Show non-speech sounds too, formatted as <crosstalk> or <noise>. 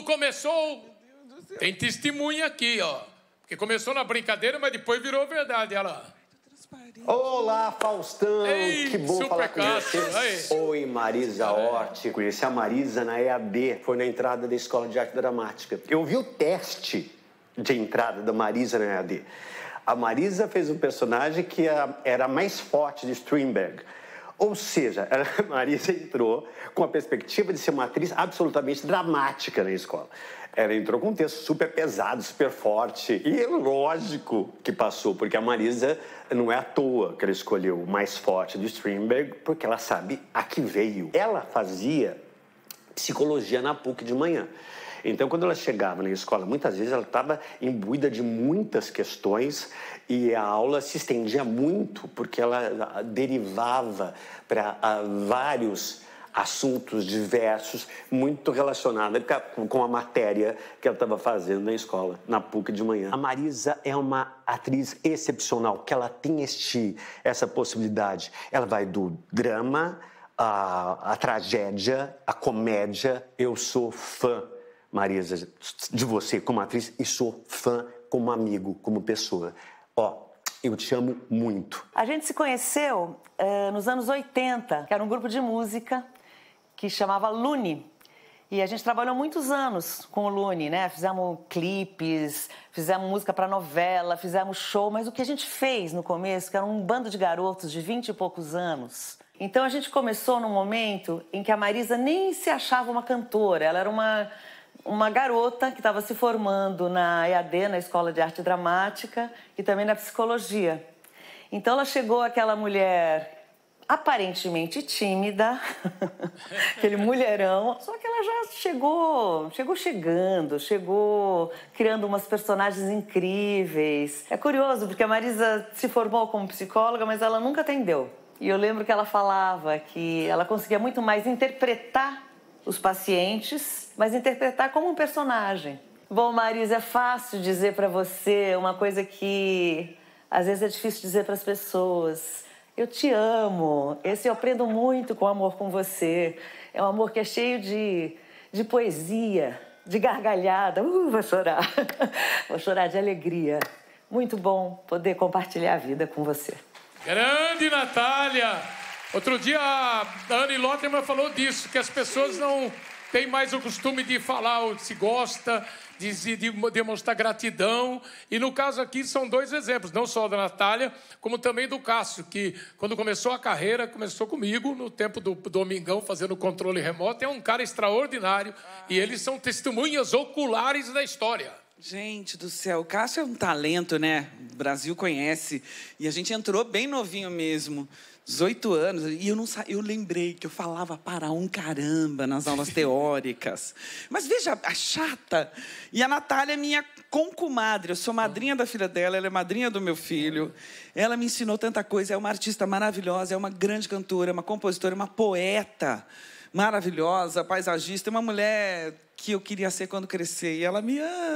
tudo começou. Tem testemunha aqui, ó. Porque começou na brincadeira, mas depois virou verdade. Ela. Olá, Faustão! Ei, que bom falar com você. Oi, Marisa Hort. Conheci a Marisa na EAD. Foi na entrada da Escola de Arte Dramática. Eu vi o teste de entrada da Marisa na EAD. A Marisa fez um personagem que era mais forte de Strindberg. Ou seja, a Marisa entrou com a perspectiva de ser uma atriz absolutamente dramática na escola. Ela entrou com um texto super pesado, super forte. E é lógico que passou, porque a Marisa não é à toa que ela escolheu o mais forte do Strindberg, porque ela sabe a que veio. Ela fazia psicologia na PUC de manhã. Então, quando ela chegava na escola, muitas vezes ela estava imbuída de muitas questões e a aula se estendia muito, porque ela ah, derivava para ah, vários assuntos diversos, muito relacionada com a matéria que ela estava fazendo na escola, na PUC de manhã. A Marisa é uma atriz excepcional, que ela tem este, essa possibilidade. Ela vai do drama à, à tragédia, à comédia. Eu sou fã Marisa, de você como atriz e sou fã como amigo, como pessoa. Ó, eu te amo muito. A gente se conheceu uh, nos anos 80, que era um grupo de música que chamava Lune. E a gente trabalhou muitos anos com o Lune, né? Fizemos clipes, fizemos música para novela, fizemos show, mas o que a gente fez no começo, que era um bando de garotos de 20 e poucos anos. Então a gente começou num momento em que a Marisa nem se achava uma cantora, ela era uma uma garota que estava se formando na EAD, na Escola de Arte Dramática, e também na Psicologia. Então ela chegou aquela mulher aparentemente tímida, <laughs> aquele mulherão, só que ela já chegou, chegou chegando, chegou criando umas personagens incríveis. É curioso porque a Marisa se formou como psicóloga, mas ela nunca atendeu. E eu lembro que ela falava que ela conseguia muito mais interpretar os pacientes, mas interpretar como um personagem. Bom, Marisa, é fácil dizer para você uma coisa que às vezes é difícil dizer para as pessoas. Eu te amo. Esse eu aprendo muito com o amor com você. É um amor que é cheio de, de poesia, de gargalhada. Uh, vou chorar. <laughs> Vou chorar de alegria. Muito bom poder compartilhar a vida com você. Grande Natália! Outro dia a Anne Lotterman falou disso, que as pessoas não têm mais o costume de falar se gosta, de, de, de demonstrar gratidão. E no caso aqui são dois exemplos, não só da Natália, como também do Cássio, que quando começou a carreira, começou comigo, no tempo do Domingão, fazendo controle remoto. É um cara extraordinário. E eles são testemunhas oculares da história. Gente do céu, o Cássio é um talento, né? O Brasil conhece. E a gente entrou bem novinho mesmo. 18 anos, e eu não sa... eu lembrei que eu falava para um caramba nas aulas teóricas. <laughs> Mas veja, a chata. E a Natália é minha concumadre, eu sou madrinha da filha dela, ela é madrinha do meu filho. Ela me ensinou tanta coisa, é uma artista maravilhosa, é uma grande cantora, uma compositora, uma poeta maravilhosa, paisagista, uma mulher que eu queria ser quando crescer. E ela me ama.